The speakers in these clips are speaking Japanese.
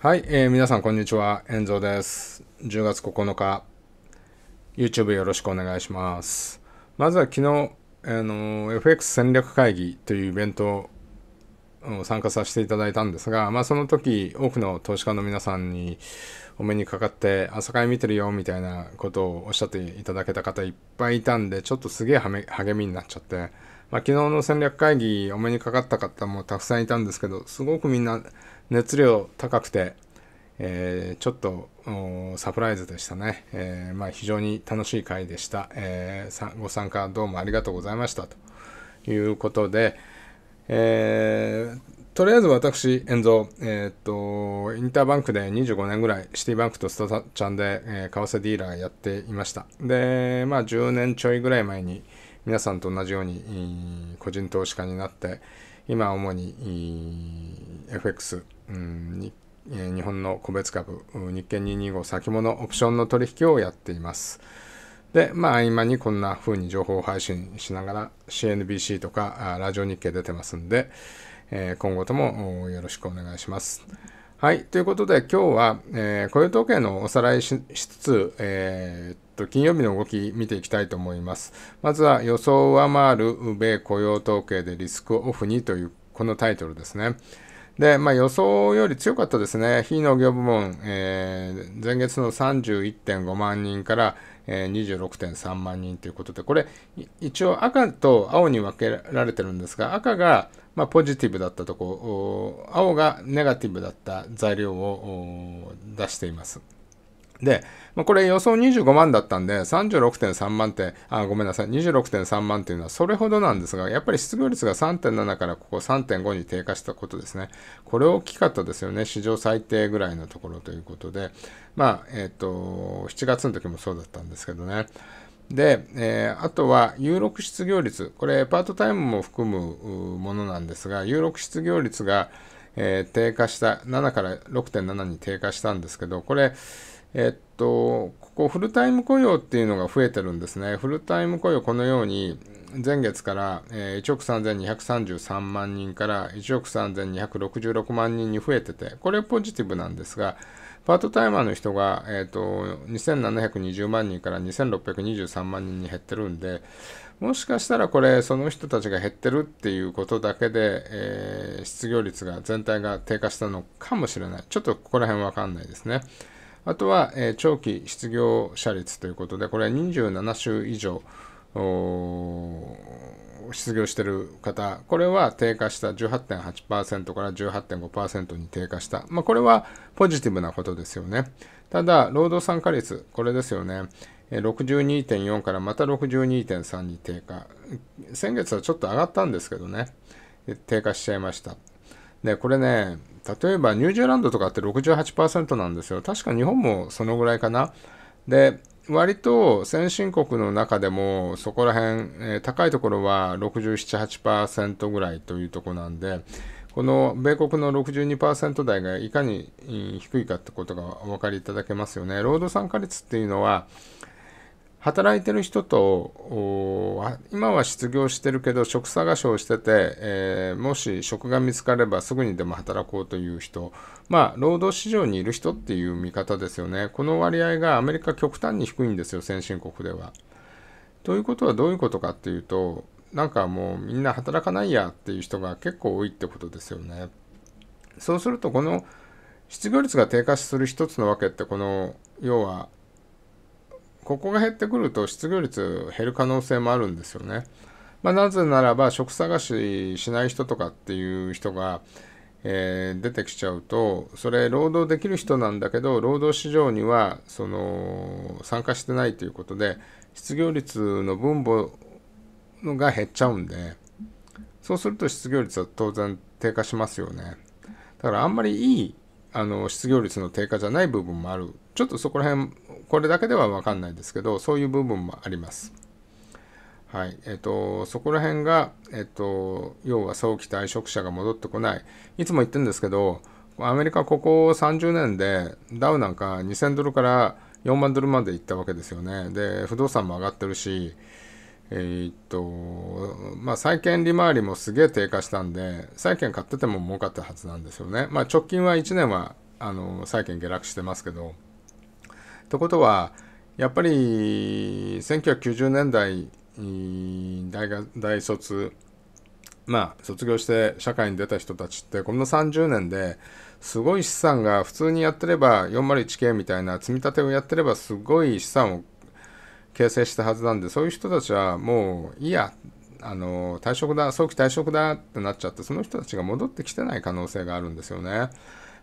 はい、えー、皆さんこんにちは、遠蔵です。10月9日、YouTube よろしくお願いします。まずは昨日、あの FX 戦略会議というイベントを参加させていただいたんですが、まあ、その時多くの投資家の皆さんにお目にかかって朝会見てるよみたいなことをおっしゃっていただけた方いっぱいいたんでちょっとすげえ励みになっちゃってまあ、昨日の戦略会議お目にかかった方もたくさんいたんですけどすごくみんな熱量高くて、えー、ちょっとサプライズでしたね、えー、まあ、非常に楽しい会でした、えー、ご参加どうもありがとうございましたということで、えとりあえず私、遠蔵、えー、と、インターバンクで25年ぐらい、シティバンクとスタッちゃんで、え為替ディーラーやっていました。で、まあ10年ちょいぐらい前に、皆さんと同じように個人投資家になって今主に FX に日本の個別株日経225先物オプションの取引をやっていますでまあ今にこんな風に情報を配信しながら CNBC とかラジオ日経出てますんで今後ともよろしくお願いしますはいということで今日は、えー、雇用統計のおさらいしつつ、えーと金曜日の動き見ていきたいと思います。まずは予想を上回る米雇用統計でリスクオフにというこのタイトルですね。で、まあ、予想より強かったですね。非農業部門、えー、前月の31.5万人から、えー、26.3万人ということで、これ、一応赤と青に分けられてるんですが、赤が、まあ、ポジティブだったとこ、青がネガティブだった材料を出しています。で、まあ、これ予想25万だったんで、36.3万点、あ、ごめんなさい、26.3万というのはそれほどなんですが、やっぱり失業率が3.7からここ3.5に低下したことですね。これ大きかったですよね。史上最低ぐらいのところということで、まあ、えっ、ー、と、7月の時もそうだったんですけどね。で、えー、あとは有力失業率、これパートタイムも含むものなんですが、有力失業率が、えー、低下した、7から6.7に低下したんですけど、これ、えっと、ここフルタイム雇用っていうのが増えてるんですね。フルタイム雇用このように、前月から、1億3233万人から1億3266万人に増えてて、これポジティブなんですが、パートタイマーの人が、えっ、ー、と、2720万人から2623万人に減ってるんで、もしかしたらこれ、その人たちが減ってるっていうことだけで、えー、失業率が全体が低下したのかもしれない。ちょっとここら辺わかんないですね。あとは、え長期失業者率ということで、これは27週以上失業してる方、これは低下した18.8%から18.5%に低下した。まあ、これはポジティブなことですよね。ただ、労働参加率、これですよね。62.4からまた62.3に低下。先月はちょっと上がったんですけどね。低下しちゃいました。で、これね、例えばニュージーランドとかって68%なんですよ。確か日本もそのぐらいかな。で、割と先進国の中でもそこら辺、えー、高いところは67、8%ぐらいというとこなんで、この米国の62%台がいかに低いかってことがお分かりいただけますよね。労働参加率っていうのは、働いてる人と今は失業してるけど職探しをしてて、えー、もし職が見つかればすぐにでも働こうという人まあ労働市場にいる人っていう見方ですよねこの割合がアメリカ極端に低いんですよ先進国では。ということはどういうことかっていうとなんかもうみんな働かないやっていう人が結構多いってことですよね。そうするとこの失業率が低下する一つのわけってこの要はここが減ってくると失業率減る可能性もあるんですよね。まあ、なぜならば職探ししない人とかっていう人が、えー、出てきちゃうとそれ労働できる人なんだけど労働市場にはその参加してないということで失業率の分母が減っちゃうんでそうすると失業率は当然低下しますよねだからあんまりいいあの失業率の低下じゃない部分もあるちょっとそこら辺これだけでは分かんないですけど、そういう部分もあります。はい。えっ、ー、と、そこら辺が、えっ、ー、と、要は早期退職者が戻ってこない。いつも言ってるんですけど、アメリカここ30年でダウなんか2000ドルから4万ドルまで行ったわけですよね。で、不動産も上がってるし、えー、っと、まあ、債券利回りもすげえ低下したんで、債券買ってても儲かったはずなんですよね。まあ、直近は1年は、あの、債券下落してますけど、ってことはやっぱり1990年代大学大卒まあ卒業して社会に出た人たちってこの30年ですごい資産が普通にやってれば 401k みたいな積み立てをやってればすごい資産を形成したはずなんでそういう人たちはもういいやあの退職だ早期退職だってなっちゃってその人たちが戻ってきてない可能性があるんですよね。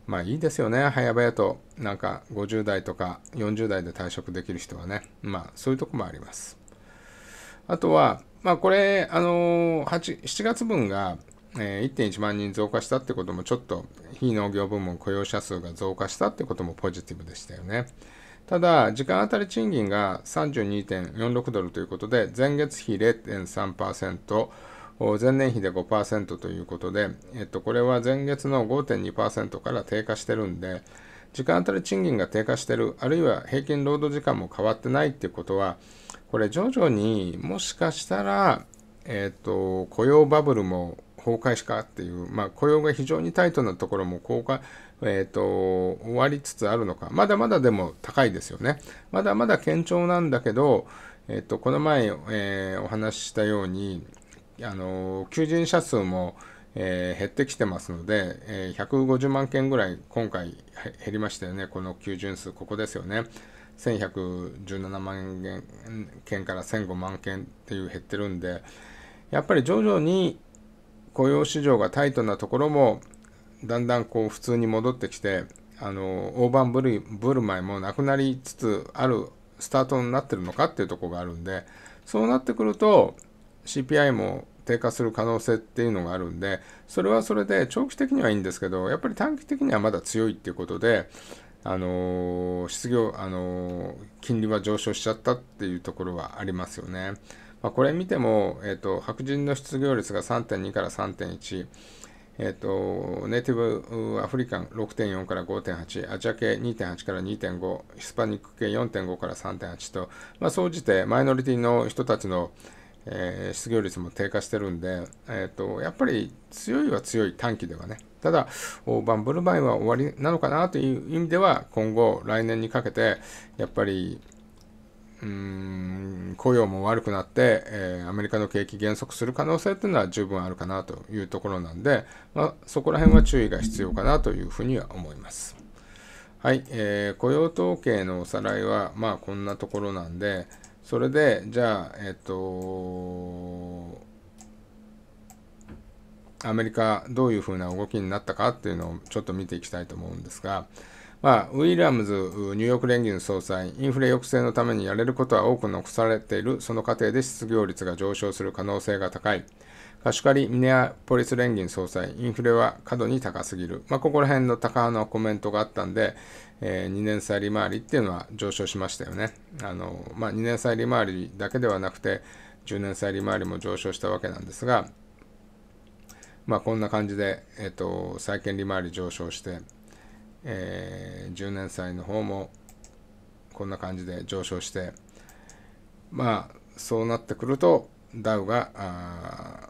まあいいですよね、早々と、なんか50代とか40代で退職できる人はね、まあそういうとこもあります。あとは、まあこれ、あのー、8 7月分が、えー、1.1万人増加したってこともちょっと非農業部門雇用者数が増加したってこともポジティブでしたよね。ただ、時間当たり賃金が32.46ドルということで、前月比0.3%、前年比で5%ということで、えっと、これは前月の5.2%から低下してるんで、時間当たり賃金が低下してる、あるいは平均労働時間も変わってないっていうことは、これ徐々にもしかしたら、えっと、雇用バブルも崩壊しかっていう、まあ、雇用が非常にタイトなところも崩壊、えーと、終わりつつあるのか、まだまだでも高いですよね。まだまだ堅調なんだけど、えーと、とこの前、えー、お話ししたように、あの求人者数も、えー、減ってきてますので、えー、150万件ぐらい今回減りましたよね、この求人数、ここですよね。1117万件件から1005万件っていう減ってるんで、やっぱり徐々に雇用市場がタイトなところも、だんだんこう普通に戻ってきて、あの大盤ぶる舞いもなくなりつつあるスタートになってるのかっていうとこがあるんで、そうなってくると、CPI も低下する可能性っていうのがあるんで、それはそれで長期的にはいいんですけど、やっぱり短期的にはまだ強いっていうことで、あのー、失業、あのー、金利は上昇しちゃったっていうところはありますよね。まあ、これ見ても、えーと、白人の失業率が3.2から3.1、えーと、ネイティブアフリカン6.4から5.8、アジア系2.8から2.5、ヒスパニック系4.5から3.8と、まあ、総じてマイノリティの人たちの、えー、失業率も低下してるんで、えーと、やっぱり強いは強い短期ではねただバンブルバイは終わりなのかなという意味では今後来年にかけてやっぱりうーん雇用も悪くなって、えー、アメリカの景気減速する可能性というのは十分あるかなというところなんで、まあ、そこら辺は注意が必要かなというふうには思います。はい、えー、雇用統計のおさらいは、まあ、こんなところなんで、それで、じゃあ、えっと、アメリカどういうふうな動きになったかっていうのをちょっと見ていきたいと思うんですが、まあ、ウィリアムズニューヨーク連銀総裁、インフレ抑制のためにやれることは多く残されている、その過程で失業率が上昇する可能性が高い。貸し借りミネアポリス連銀総裁、インフレは過度に高すぎる。まあ、ここら辺の高派のコメントがあったんで、えー、2年債利回りっていうのは上昇しましたよね。あのまあ、2年債利回りだけではなくて、10年債利回りも上昇したわけなんですが、まあ、こんな感じで、えーと、債券利回り上昇して、えー、10年債の方もこんな感じで上昇して、まあ、そうなってくると、ダウが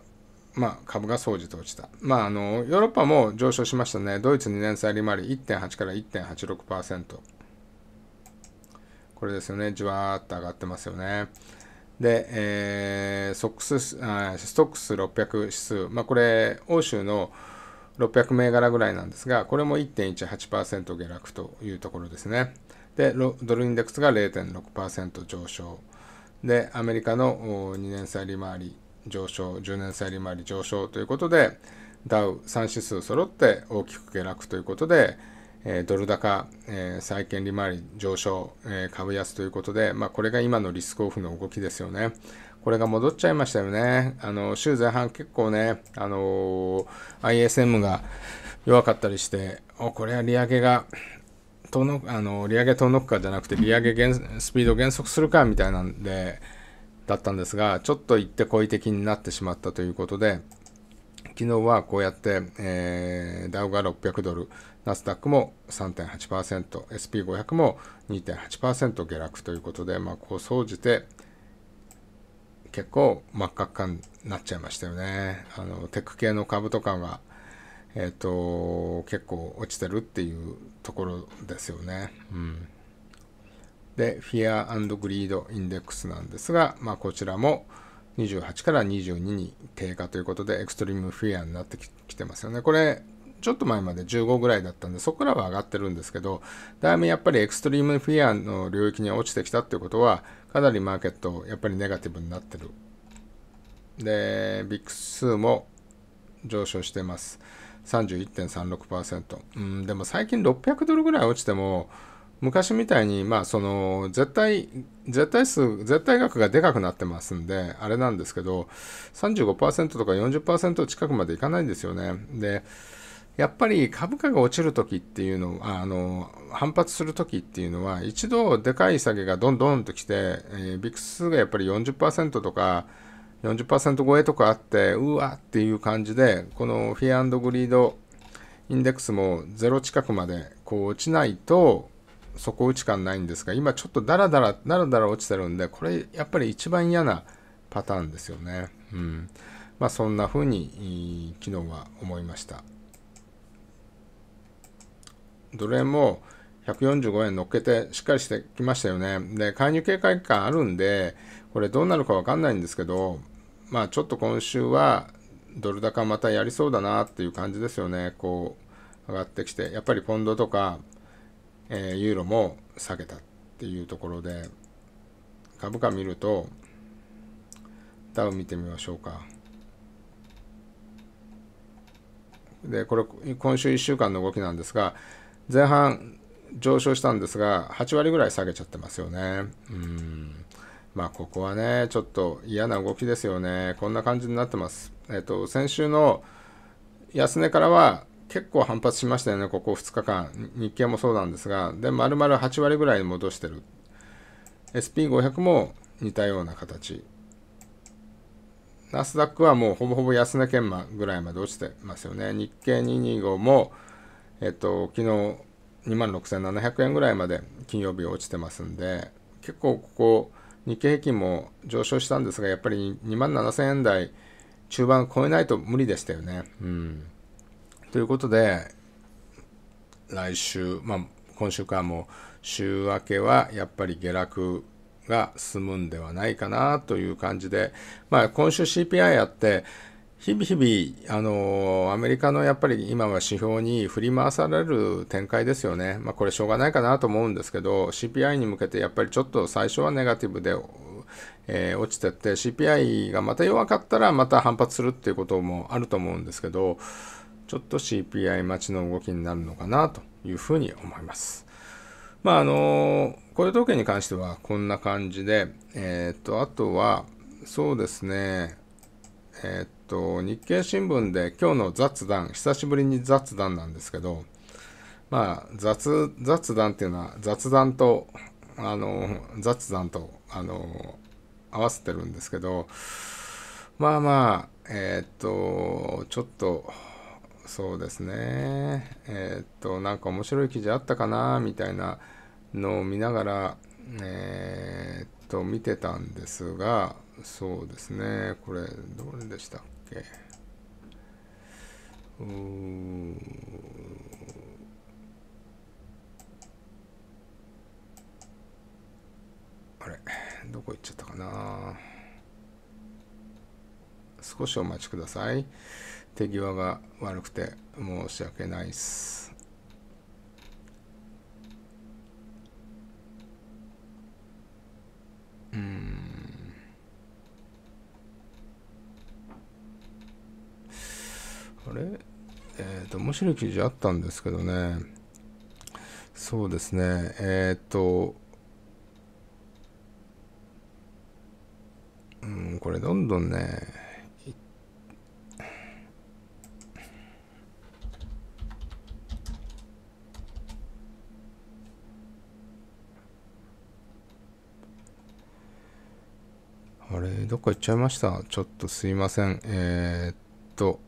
まあ、株が総じて落ちた。まあ、あの、ヨーロッパも上昇しましたね。ドイツ2年債利回り1.8から1.86%。これですよね。じわーっと上がってますよね。で、えー、ソックス、ストックス600指数。まあ、これ、欧州の600銘柄ぐらいなんですが、これも1.18%下落というところですね。で、ドルインデックスが0.6%上昇。で、アメリカの2年債利回り上昇、10年債利回り上昇ということで、ダウ3指数揃って大きく下落ということで、えドル高、え債券利回り上昇、え株安ということで、まあ、これが今のリスクオフの動きですよね。これが戻っちゃいましたよね。あの週前半結構ね、あの ISM が弱かったりして、おこれは利上げがのあの利上げ遠のくかじゃなくて、利上げスピード減速するかみたいなんで、だったんですが、ちょっと行って好意的になってしまったということで、昨日はこうやって、えー、ダウが600ドル、ナスダックも3.8%、SP500 も2.8%下落ということで、まあ、こう総じて結構真っ赤っかになっちゃいましたよね。あのテック系の株とかが、えーと、と結構落ちてるっていうところですよね。うんで、Fear and Greed Index なんですが、まあ、こちらも28から22に低下ということで、エクストリームフィアになってきてますよね。これ、ちょっと前まで15ぐらいだったんで、そこからは上がってるんですけど、だいぶやっぱりエクストリームフィアの領域に落ちてきたってことは、かなりマーケット、やっぱりネガティブになってる。で、ビッグ数も上昇してます。31.36%。うん、でも最近600ドルぐらい落ちても、昔みたいに、まあ、その、絶対、絶対数、絶対額がでかくなってますんで、あれなんですけど、35%とか40%近くまでいかないんですよね。で、やっぱり株価が落ちるときっていうのあの、反発するときっていうのは、一度でかい下げがどんどんと来て、えー、ビックスがやっぱり40%とか、40%超えとかあって、うわっていう感じで、このフィアンドグリードインデックスもゼロ近くまでこう落ちないと、底打ち感ないんですが、今ちょっとダラダラ、ダラダラ落ちてるんで、これやっぱり一番嫌なパターンですよね。うん。まあそんな風に昨日は思いました。どれも145円乗っけてしっかりしてきましたよね。で、介入警戒感あるんで、これどうなるかわかんないんですけど、まあちょっと今週はドル高またやりそうだなっていう感じですよね。こう上がってきて、やっぱりポンドとかえー、ユーロも下げたっていうところで、株価見ると、ダウ見てみましょうか。で、これ、今週1週間の動きなんですが、前半上昇したんですが、8割ぐらい下げちゃってますよね。うん。まあ、ここはね、ちょっと嫌な動きですよね。こんな感じになってます。えっ、ー、と、先週の安値からは結構反発しましたよね、ここ2日間。日経もそうなんですが、で、丸々8割ぐらいに戻してる。SP500 も似たような形。ナスダックはもうほぼほぼ安値圏ぐらいまで落ちてますよね。日経225も、えっと、昨日26,700円ぐらいまで金曜日落ちてますんで、結構ここ、日経平均も上昇したんですが、やっぱり27,000円台中盤超えないと無理でしたよね。うん。ということで、来週、まあ、今週からも週明けはやっぱり下落が進むんではないかなという感じで、まあ、今週 CPI あって、日々日々、あのー、アメリカのやっぱり今は指標に振り回される展開ですよね。まあ、これしょうがないかなと思うんですけど、CPI に向けてやっぱりちょっと最初はネガティブで、えー、落ちてって、CPI がまた弱かったらまた反発するっていうこともあると思うんですけど、ちょっと CPI 待ちの動きになるのかなというふうに思います。まああの、雇用統計に関してはこんな感じで、えー、っと、あとは、そうですね、えー、っと、日経新聞で今日の雑談、久しぶりに雑談なんですけど、まあ、雑、雑談っていうのは雑談と、あの、雑談と、あの、合わせてるんですけど、まあまあ、えー、っと、ちょっと、そうですね。えー、っと、なんか面白い記事あったかな、みたいなのを見ながら、えー、っと、見てたんですが、そうですね。これ、どれでしたっけうーあれ、どこ行っちゃったかな少しお待ちください。手際が悪くて申し訳ないっす。うん。あれえっ、ー、と、面白い記事あったんですけどね。そうですね。えっ、ー、と、うん、これどんどんね、あれ、どっか行っちゃいました。ちょっとすいません。えー、っと。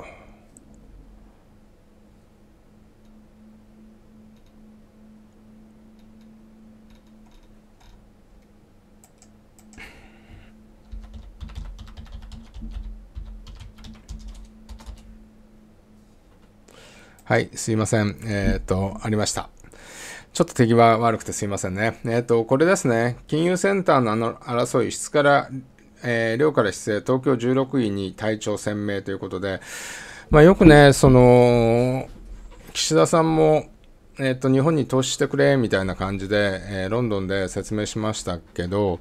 はい、すいません。えー、っと、ありました。ちょっと手際悪くてすいませんね。えー、っと、これですね。金融センターのあの争い、質からえー、量から失礼、東京16位に体調鮮明ということで、まあ、よくね、その、岸田さんも、えっ、ー、と、日本に投資してくれ、みたいな感じで、えー、ロンドンで説明しましたけど、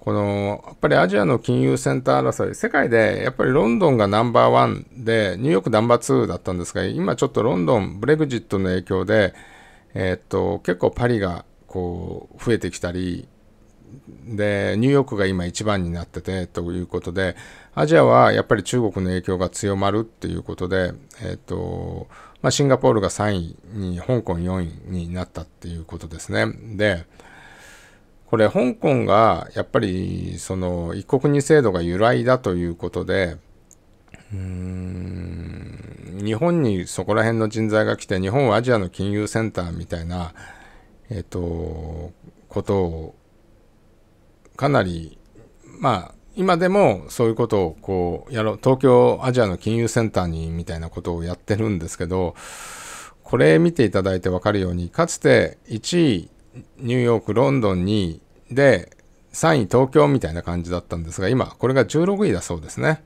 この、やっぱりアジアの金融センター争い、世界で、やっぱりロンドンがナンバーワンで、ニューヨークナンバーツーだったんですが、今ちょっとロンドン、ブレグジットの影響で、えっ、ー、と、結構パリが、こう、増えてきたり、で、ニューヨークが今一番になっててということで、アジアはやっぱり中国の影響が強まるっていうことで、えっ、ー、と、まあ、シンガポールが3位に、香港4位になったっていうことですね。で、これ、香港がやっぱり、その、一国二制度が由来だということで、うーん、日本にそこら辺の人材が来て、日本はアジアの金融センターみたいな、えっ、ー、と、ことをかなり、まあ、今でもそういうことをこうやろう、東京アジアの金融センターにみたいなことをやってるんですけど、これ見ていただいてわかるように、かつて1位ニューヨーク、ロンドンにで、3位東京みたいな感じだったんですが、今、これが16位だそうですね。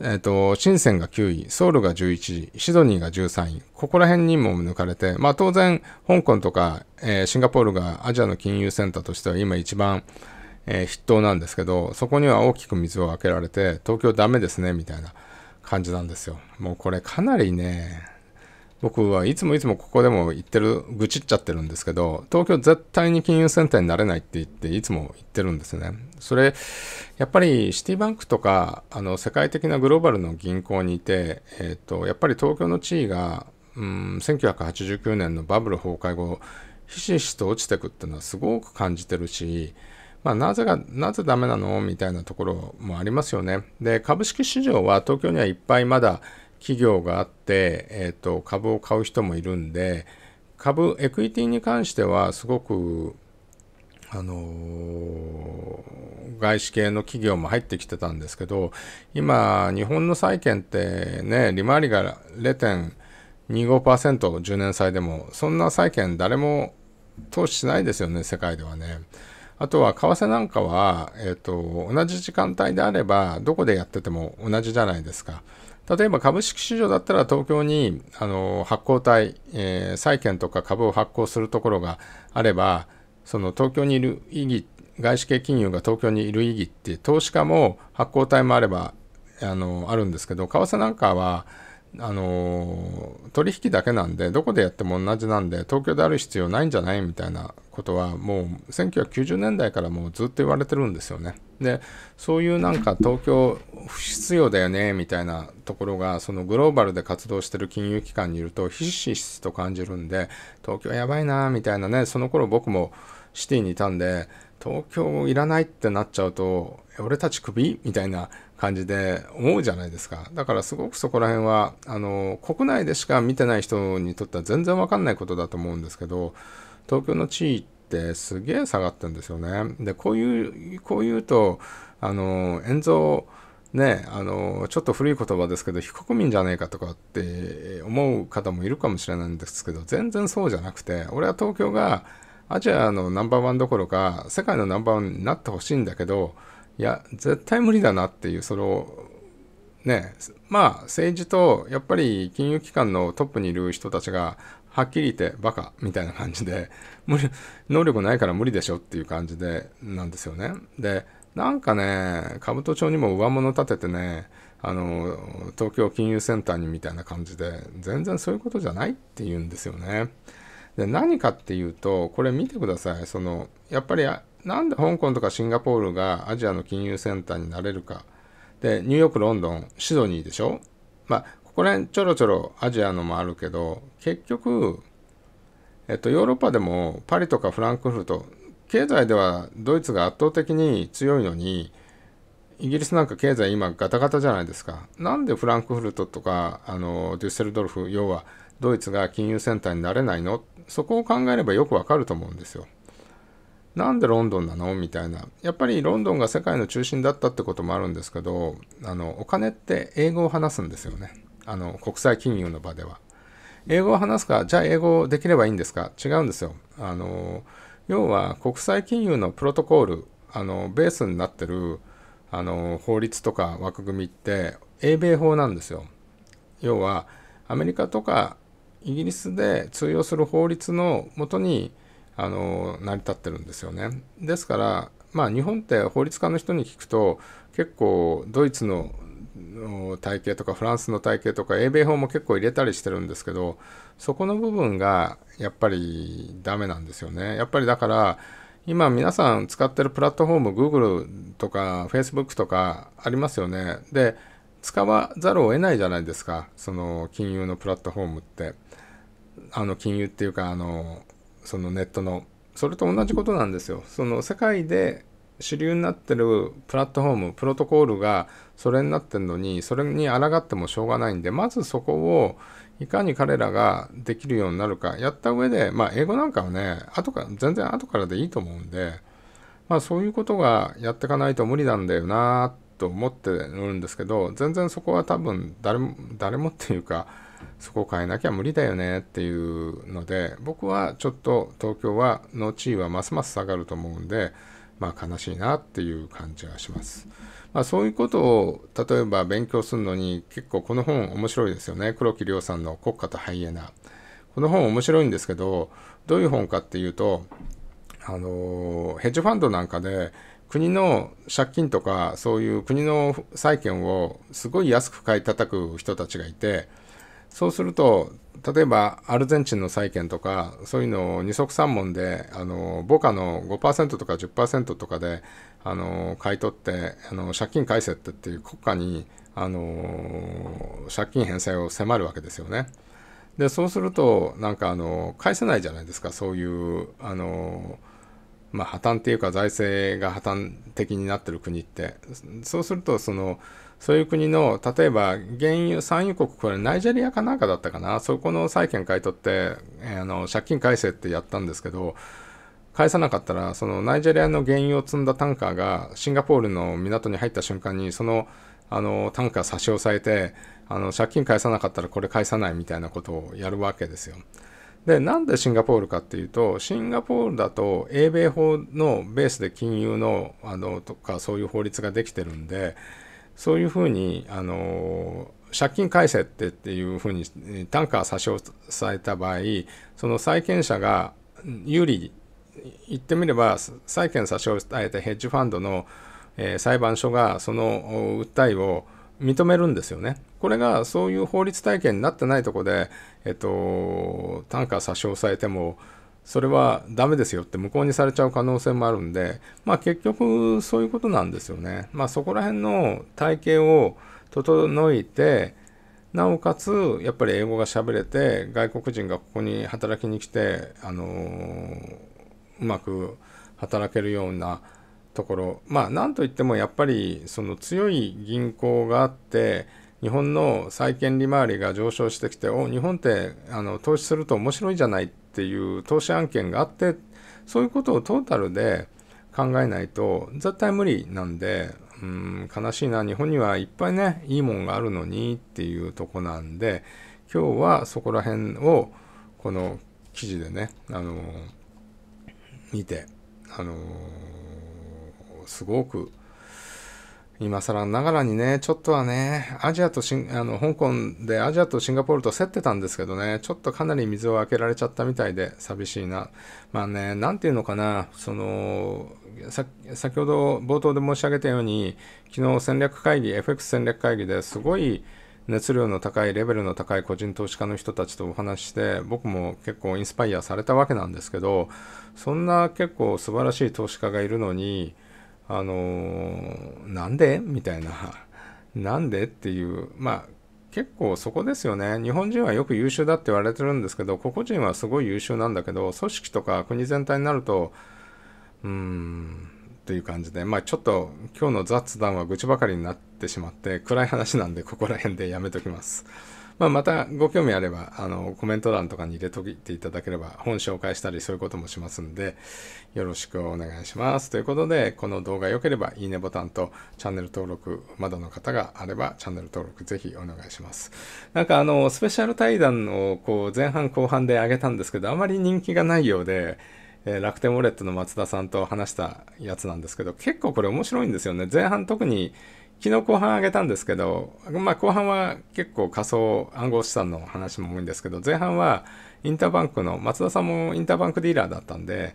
えっ、ー、と、深センが9位、ソウルが11位、シドニーが13位、ここら辺にも抜かれて、まあ当然、香港とか、えー、シンガポールがアジアの金融センターとしては今一番、えー、筆頭なんですけど、そこには大きく水をあけられて、東京ダメですね、みたいな感じなんですよ。もうこれかなりね、僕はいつもいつもここでも言ってる、愚痴っちゃってるんですけど、東京絶対に金融センターになれないって言って、いつも言ってるんですね。それ、やっぱりシティバンクとか、あの、世界的なグローバルの銀行にいて、えっ、ー、と、やっぱり東京の地位が、うん、1989年のバブル崩壊後、ひしひしと落ちてくっていうのはすごく感じてるし、まあ、なぜが、なぜダメなのみたいなところもありますよね。で、株式市場は東京にはいっぱいまだ企業があって、えっ、ー、と、株を買う人もいるんで、株、エクイティに関してはすごく、あのー、外資系の企業も入ってきてたんですけど、今、日本の債券ってね、利回りが0.25%、10年債でも、そんな債券誰も投資しないですよね、世界ではね。あとは為替なんかは、えーと、同じ時間帯であればどこでやってても同じじゃないですか。例えば株式市場だったら東京にあの発行体、えー、債券とか株を発行するところがあればその東京にいる意義外資系金融が東京にいる意義って投資家も発行体もあればあのあるんですけど為替なんかはあの取引だけなんでどこでやっても同じなんで東京である必要ないんじゃないみたいなことはもう1990年代からもうずっと言われてるんですよね。でそういうなんか東京不必要だよねみたいなところがそのグローバルで活動してる金融機関にいるとひしひしと感じるんで東京やばいなみたいなねその頃僕もシティにいたんで東京いらないってなっちゃうと俺たちクビみたいな感じで思うじゃないですかだからすごくそこら辺はあの国内でしか見てない人にとっては全然わかんないことだと思うんですけど東京の地位ってすげえ下がってんですよね。で、こういう、こういうと、あの、炎蔵ね、あの、ちょっと古い言葉ですけど、非国民じゃねえかとかって思う方もいるかもしれないんですけど、全然そうじゃなくて、俺は東京がアジアのナンバーワンどころか、世界のナンバーワンになってほしいんだけど、いや、絶対無理だなっていう、その、ね、まあ、政治とやっぱり金融機関のトップにいる人たちがはっきり言ってバカみたいな感じで、無理、能力ないから無理でしょっていう感じで、なんですよね。で、なんかね、兜町にも上物立ててね、あの、東京金融センターにみたいな感じで、全然そういうことじゃないって言うんですよね。で、何かっていうと、これ見てください。その、やっぱり、なんで香港とかシンガポールがアジアの金融センターになれるか。で、ニューヨーク、ロンドン、シドニーでしょまあ、こら辺ちょろちょろアジアのもあるけど、結局、えっと、ヨーロッパでもパリとかフランクフルト、経済ではドイツが圧倒的に強いのに、イギリスなんか経済今ガタガタじゃないですか。なんでフランクフルトとかあのデュッセルドルフ、要はドイツが金融センターになれないのそこを考えればよくわかると思うんですよ。なんでロンドンなのみたいな。やっぱりロンドンが世界の中心だったってこともあるんですけど、あのお金って英語を話すんですよね。あの、国際金融の場では。英語を話すか、じゃあ英語できればいいんですか違うんですよ。あの、要は国際金融のプロトコール、あの、ベースになってる、あの、法律とか枠組みって、英米法なんですよ。要は、アメリカとかイギリスで通用する法律のもとに、あの、成り立ってるんですよね。ですから、まあ日本って法律家の人に聞くと、結構ドイツのの体系とかフランスの体系とか英米法も結構入れたりしてるんですけどそこの部分がやっぱりダメなんですよねやっぱりだから今皆さん使ってるプラットフォーム Google とか Facebook とかありますよねで使わざるを得ないじゃないですかその金融のプラットフォームってあの金融っていうかあのそのネットのそれと同じことなんですよその世界で主流になってるプラットフォームプロトコールがそれになってるのにそれに抗ってもしょうがないんでまずそこをいかに彼らができるようになるかやった上でまあ英語なんかはね後か全然後からでいいと思うんでまあそういうことがやっていかないと無理なんだよなと思ってるんですけど全然そこは多分誰も誰もっていうかそこを変えなきゃ無理だよねっていうので僕はちょっと東京はの地位はますます下がると思うんでまあ悲しいなっていう感じがします。まあ、そういうことを例えば勉強するのに結構この本面白いですよね黒木亮さんの「国家とハイエナ」この本面白いんですけどどういう本かっていうとあのヘッジファンドなんかで国の借金とかそういう国の債権をすごい安く買い叩く人たちがいてそうすると例えばアルゼンチンの債券とかそういうのを二足三門であの母価の5%とか10%とかであの買い取ってあの借金返せってっていう国家にあの借金返済を迫るわけですよね。でそうするとなんかあの返せないじゃないですかそういうあの、まあ、破綻っていうか財政が破綻的になってる国ってそうするとそのそういう国の、例えば、原油、産油国、これ、ナイジェリアかなんかだったかな、そこの債券買い取って、えー、あの借金返せってやったんですけど、返さなかったら、そのナイジェリアの原油を積んだタンカーが、シンガポールの港に入った瞬間に、その、あの、タンカー差し押さえて、あの、借金返さなかったらこれ返さないみたいなことをやるわけですよ。で、なんでシンガポールかっていうと、シンガポールだと、英米法のベースで金融の、あの、とか、そういう法律ができてるんで、そういうふうにあの借金返せってっていうふうに単価差し押さえた場合その債権者が有利言ってみれば債権差し押さえたヘッジファンドの、えー、裁判所がその訴えを認めるんですよね。これがそういう法律体系になってないとこで、えっと、単価差し押さえてもそれはダメですよって無効にされちゃう可能性もあるんで、まあ結局そういうことなんですよね。まあそこら辺の体系を整えて、なおかつやっぱり英語が喋れて、外国人がここに働きに来て、あのー、うまく働けるようなところ、まあなんといってもやっぱりその強い銀行があって、日本の債券利回りが上昇してきてお日本ってあの投資すると面白いじゃないっていう投資案件があってそういうことをトータルで考えないと絶対無理なんでうん悲しいな日本にはいっぱいねいいもんがあるのにっていうとこなんで今日はそこら辺をこの記事でねあの見てあのすごく今更ながらにね、ちょっとはね、アジアとシン、あの、香港でアジアとシンガポールと競ってたんですけどね、ちょっとかなり水をあけられちゃったみたいで寂しいな。まあね、なんていうのかな、その、さ先ほど冒頭で申し上げたように、昨日戦略会議、FX 戦略会議ですごい熱量の高い、レベルの高い個人投資家の人たちとお話しして、僕も結構インスパイアされたわけなんですけど、そんな結構素晴らしい投資家がいるのに、あのー、なんでみたいな、なんでっていう、まあ、結構そこですよね。日本人はよく優秀だって言われてるんですけど、個々人はすごい優秀なんだけど、組織とか国全体になると、うーん、っていう感じで、まあちょっと今日の雑談は愚痴ばかりになってしまって、暗い話なんでここら辺でやめときます。まあ、またご興味あればあのコメント欄とかに入れといていただければ本紹介したりそういうこともしますんでよろしくお願いしますということでこの動画良ければいいねボタンとチャンネル登録まだの方があればチャンネル登録ぜひお願いしますなんかあのスペシャル対談をこう前半後半で上げたんですけどあまり人気がないようでえー、楽天ウォレットの松田さんと話したやつなんですけど結構これ面白いんですよね前半特に昨日後半上げたんですけど、まあ、後半は結構仮想暗号資産の話も多いんですけど前半はインターバンクの松田さんもインターバンクディーラーだったんで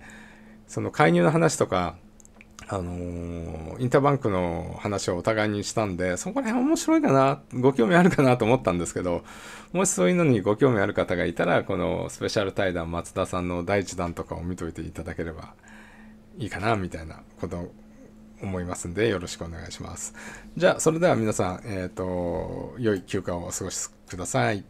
その介入の話とかあのー、インターバンクの話をお互いにしたんで、そこら辺面白いかな、ご興味あるかなと思ったんですけど、もしそういうのにご興味ある方がいたら、このスペシャル対談松田さんの第1弾とかを見といていただければいいかな、みたいなこと思いますんで、よろしくお願いします。じゃあ、それでは皆さん、えっ、ー、と、良い休暇をお過ごしください。